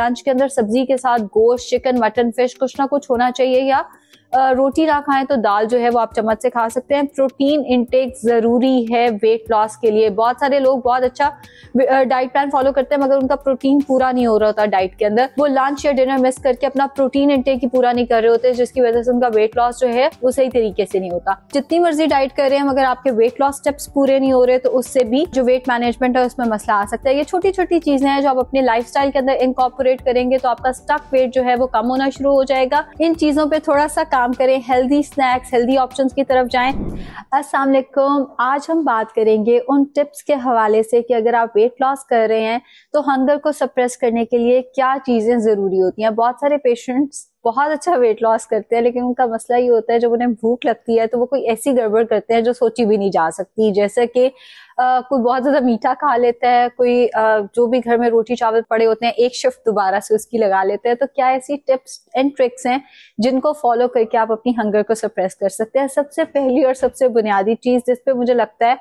lunch के अंदर सब्जी के साथ गोश्त चिकन मटन फिश कुछ ना कुछ होना चाहिए या रोटी ना खाएं तो दाल जो है वो आप चम्मच से खा सकते हैं प्रोटीन इनटेक ज़रूरी है वेट लॉस के लिए बहुत सारे लोग बहुत अच्छा डाइट प्लान फॉलो करते हैं मगर उनका प्रोटीन पूरा नहीं हो रहा होता डाइट के अंदर वो लंच या डिनर मिस करके अपना प्रोटीन इनटेक ही पूरा नहीं कर रहे होते जिसकी वजह से उनका वेट लॉस जो है वो सही तरीके से नहीं होता जितनी मर्जी डाइट कर रहे हैं मगर आपके वेट लॉस स्टेप्स पूरे नहीं हो रहे तो उससे भी जो वेट मैनेजमेंट है उसमें मसला आ सकता है ये छोटी छोटी चीजें हैं जो आप अपने लाइफ के अंदर इनकॉपोरेट करेंगे तो आपका स्टक वेट जो है वो कम होना शुरू हो जाएगा इन चीजों पर थोड़ा सा काम करें हेल्दी स्नैक्स हेल्दी ऑप्शंस की तरफ जाएं अस्सलाम वालेकुम आज हम बात करेंगे उन टिप्स के हवाले से कि अगर आप वेट लॉस कर रहे हैं तो हंगर को सप्रेस करने के लिए क्या चीज़ें ज़रूरी होती हैं बहुत सारे पेशेंट्स बहुत अच्छा वेट लॉस करते हैं लेकिन उनका मसला ये होता है जब उन्हें भूख लगती है तो वो कोई ऐसी गड़बड़ करते हैं जो सोची भी नहीं जा सकती जैसे कि कोई बहुत ज्यादा मीठा खा लेता है कोई uh, जो भी घर में रोटी चावल पड़े होते हैं एक शिफ्ट दोबारा से उसकी लगा लेते हैं तो क्या ऐसी टिप्स एंड ट्रिक्स हैं जिनको फॉलो करके आप अपनी हंगर को सप्रेस कर सकते हैं सबसे पहली और सबसे बुनियादी चीज जिसपे मुझे लगता है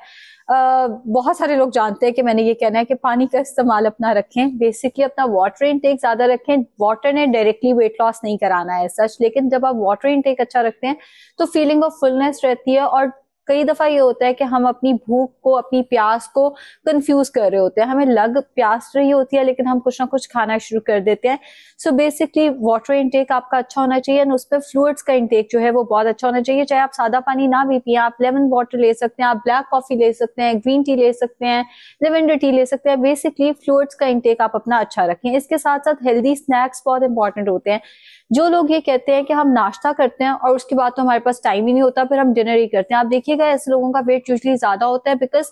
Uh, बहुत सारे लोग जानते हैं कि मैंने ये कहना है कि पानी का इस्तेमाल अपना रखें बेसिकली अपना वाटर इनटेक ज्यादा रखें वाटर ने डायरेक्टली वेट लॉस नहीं कराना है सच लेकिन जब आप वाटर इनटेक अच्छा रखते हैं तो फीलिंग ऑफ फुलनेस रहती है और कई दफा ये होता है कि हम अपनी भूख को अपनी प्यास को कंफ्यूज कर रहे होते हैं हमें लग प्यास रही तो होती है लेकिन हम कुछ ना कुछ खाना शुरू कर देते हैं सो बेसिकली वाटर इनटेक आपका अच्छा होना चाहिए एंड उस पर फ्लूड्स का इनटेक जो है वो बहुत अच्छा होना चाहिए चाहे आप सादा पानी ना भी पिए आप लेमन वाटर ले सकते हैं आप ब्लैक कॉफी ले सकते हैं ग्रीन टी ले सकते हैं लेवेंडर टी ले सकते हैं बेसिकली फ्लूड्स का इनटेक आप अपना अच्छा रखें इसके साथ साथ हेल्दी स्नैक्स बहुत इंपॉर्टेंट होते हैं जो लोग ये कहते हैं कि हम नाश्ता करते हैं और उसके बाद तो हमारे पास टाइम ही नहीं होता फिर हम डिनर ही करते हैं आप देखिए देखिएगा ऐसे लोगों का वेट यूजली ज्यादा होता है बिकॉज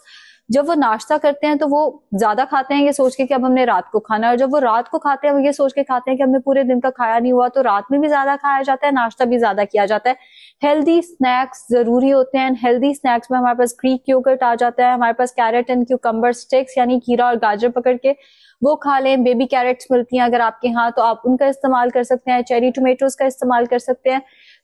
जब वो नाश्ता करते हैं तो वो ज्यादा खाते हैं ये सोच के कि अब हमने रात को खाना है और जब वो रात को खाते हैं वो ये सोच के खाते हैं कि हमने पूरे दिन का खाया नहीं हुआ तो रात में भी ज्यादा खाया जाता है नाश्ता भी ज्यादा किया जाता है हेल्दी स्नैक्स जरूरी होते हैं हेल्दी स्नैक्स में हमारे पास ग्रीक योगर्ट आ जाता है हमारे पास कैरेट एंड क्यूकम्बर स्टिक्स यानी कीरा और गाजर पकड़ के वो खा लें बेबी कैरेट्स मिलती हैं अगर आपके यहाँ तो आप उनका इस्तेमाल कर सकते हैं चेरी टोमेटोज का इस्तेमाल कर सकते हैं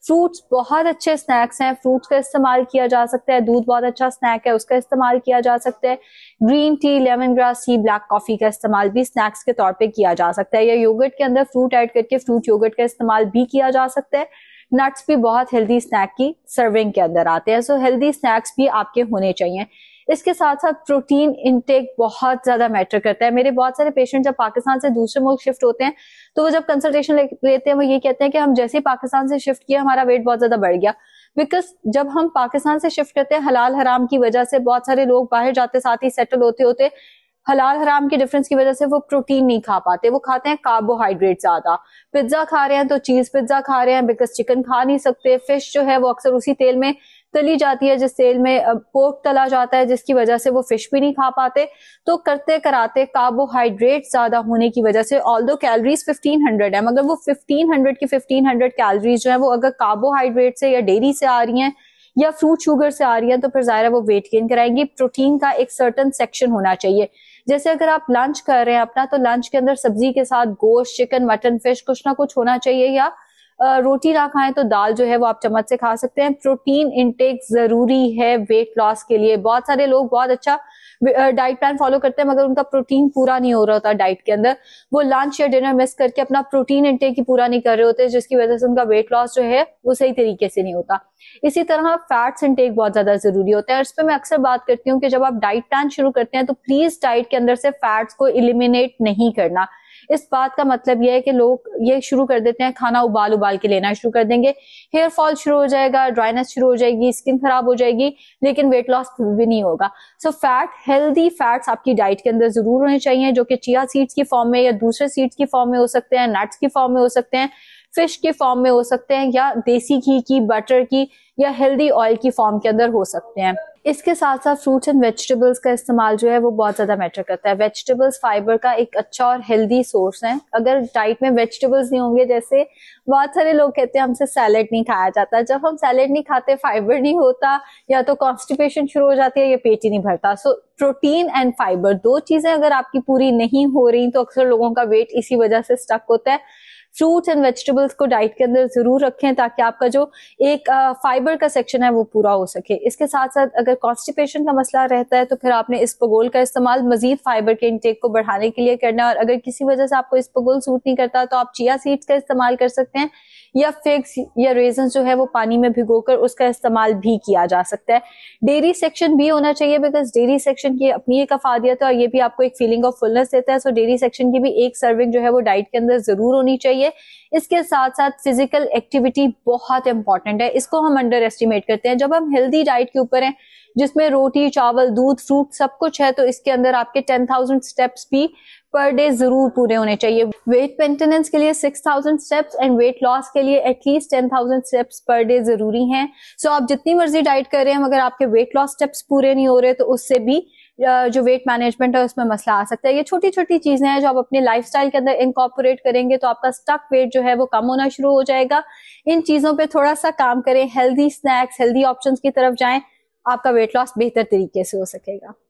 फ्रूट्स बहुत अच्छे स्नैक्स हैं फ्रूट्स का इस्तेमाल किया जा सकता है दूध बहुत अच्छा स्नैक है उसका इस्तेमाल किया जा सकता है green tea lemon grass tea black coffee का इस्तेमाल भी स्नैक्स के तौर पर किया जा सकता है या योगर्ट के अंदर फ्रूट ऐड करके फ्रूट योगर्ट का इस्तेमाल भी किया जा सकता है नट्स भी बहुत हेल्दी स्नैक की सर्विंग के अंदर आते हैं सो हेल्दी स्नैक्स भी आपके होने चाहिए इसके साथ साथ प्रोटीन इनटेक बहुत ज्यादा मैटर करता है मेरे बहुत सारे पेशेंट जब पाकिस्तान से दूसरे मुल्क शिफ्ट होते हैं तो वो जब कंसल्टेशन लेते हैं वो ये कहते हैं कि हम जैसे ही पाकिस्तान से शिफ्ट किया हमारा वेट बहुत ज्यादा बढ़ गया बिकॉज जब हम पाकिस्तान से शिफ्ट करते हैं हलाल हराम की वजह से बहुत सारे लोग बाहर जाते साथ ही सेटल होते होते हलाल हराम के डिफरेंस की वजह से वो प्रोटीन नहीं खा पाते वो खाते हैं कार्बोहाइड्रेट ज्यादा पिज्जा खा रहे हैं तो चीज पिज्जा खा रहे हैं बिकॉज चिकन खा नहीं सकते फिश जो है वो अक्सर उसी तेल में तली जाती है जिस तेल में पोर्क तला जाता है जिसकी वजह से वो फिश भी नहीं खा पाते तो करते कराते कार्बोहाइड्रेट ज्यादा होने की वजह से ऑल दो कैलरीज फिफ्टीन हंड्रेड है मगर वो फिफ्टीन हंड्रेड की फिफ्टीन हंड्रेड कैलरीज जो है वो अगर कार्बोहाइड्रेट से या डेयरी से आ रही हैं या फ्रूट शुगर से आ रही है तो फिर जाहिर है वो वेट गेन कराएंगी प्रोटीन का एक सर्टन सेक्शन होना चाहिए जैसे अगर आप लंच कर रहे हैं अपना तो लंच के अंदर सब्जी के साथ गोश्त चिकन मटन फिश कुछ ना कुछ होना चाहिए या रोटी ना खाएं तो दाल जो है वो आप चम्मच से खा सकते हैं प्रोटीन इनटेक जरूरी है वेट लॉस के लिए बहुत सारे लोग बहुत अच्छा डाइट प्लान फॉलो करते हैं मगर उनका प्रोटीन पूरा नहीं हो रहा होता डाइट के अंदर वो लंच या डिनर मिस करके अपना प्रोटीन इनटेक ही पूरा नहीं कर रहे होते जिसकी वजह से उनका वेट लॉस जो है वो सही तरीके से नहीं होता इसी तरह फैट्स इनटेक बहुत ज्यादा जरूरी होता है और इस पर मैं अक्सर बात करती हूँ कि जब आप डाइट प्लान शुरू करते हैं तो प्लीज डाइट के अंदर से फैट्स को इलिमिनेट नहीं करना इस बात का मतलब यह है कि लोग ये शुरू कर देते हैं खाना उबाल उबाल के लेना शुरू कर देंगे हेयर फॉल शुरू हो जाएगा ड्राइनेस शुरू हो जाएगी स्किन खराब हो जाएगी लेकिन वेट लॉस भी नहीं होगा सो फैट हेल्दी फैट्स आपकी डाइट के अंदर जरूर होने चाहिए जो कि चिया सीड्स की फॉर्म में या दूसरे सीड्स की फॉर्म में हो सकते हैं नट्स की फॉर्म में हो सकते हैं फिश के फॉर्म में हो सकते हैं या देसी घी की बटर की या हेल्दी ऑयल की फॉर्म के अंदर हो सकते हैं इसके साथ साथ फ्रूट्स एंड वेजिटेबल्स का इस्तेमाल जो है वो बहुत ज़्यादा मैटर करता है वेजिटेबल्स फाइबर का एक अच्छा और हेल्दी सोर्स है अगर डाइट में वेजिटेबल्स नहीं होंगे जैसे बहुत सारे लोग कहते हैं हमसे सैलड नहीं खाया जाता जब हम सैलड नहीं खाते फाइबर नहीं होता या तो कॉन्स्टिपेशन शुरू हो जाती है या पेट ही नहीं भरता सो प्रोटीन एंड फाइबर दो चीज़ें अगर आपकी पूरी नहीं हो रही तो अक्सर लोगों का वेट इसी वजह से स्टक होता है फ्रूट्स एंड वेजिटेबल्स को डाइट के अंदर जरूर रखें ताकि आपका जो एक फाइबर का सेक्शन है वो पूरा हो सके इसके साथ साथ अगर कॉन्स्टिपेशन का मसला रहता है तो फिर आपने इस पगोल का इस्तेमाल मजीद फाइबर के इनटेक को बढ़ाने के लिए करना है और अगर किसी वजह से आपको इस पगोल सूट नहीं करता तो आप चिया सीड्स का इस्तेमाल कर सकते हैं या फिग्स या रेजन जो है वो पानी में भिगो उसका इस्तेमाल भी किया जा सकता है डेयरी सेक्शन भी होना चाहिए बिकॉज डेयरी सेक्शन की अपनी एक अफादियत है और ये भी आपको एक फीलिंग ऑफ फुलनेस देता है सो डेयरी सेक्शन की भी एक सर्विंग जो है वो डाइट के अंदर जरूर होनी चाहिए चाहिए इसके साथ साथ फिजिकल एक्टिविटी बहुत इंपॉर्टेंट है इसको हम अंडर एस्टिमेट करते हैं जब हम हेल्दी डाइट के ऊपर हैं जिसमें रोटी चावल दूध फ्रूट सब कुछ है तो इसके अंदर आपके टेन थाउजेंड स्टेप्स भी पर डे जरूर पूरे होने चाहिए वेट मेंटेनेंस के लिए six thousand steps and weight loss के लिए at least ten thousand steps per day जरूरी हैं सो so, आप जितनी मर्जी डाइट कर रहे हैं मगर आपके वेट लॉस स्टेप्स पूरे नहीं हो रहे तो उससे भी जो वेट मैनेजमेंट है उसमें मसला आ सकता है ये छोटी छोटी चीजें हैं जो आप अपने लाइफ के अंदर इनकॉपोरेट करेंगे तो आपका स्टक वेट जो है वो कम होना शुरू हो जाएगा इन चीजों पर थोड़ा सा काम करें हेल्दी स्नैक्स हेल्दी ऑप्शन की तरफ जाए आपका वेट लॉस बेहतर तरीके से हो सकेगा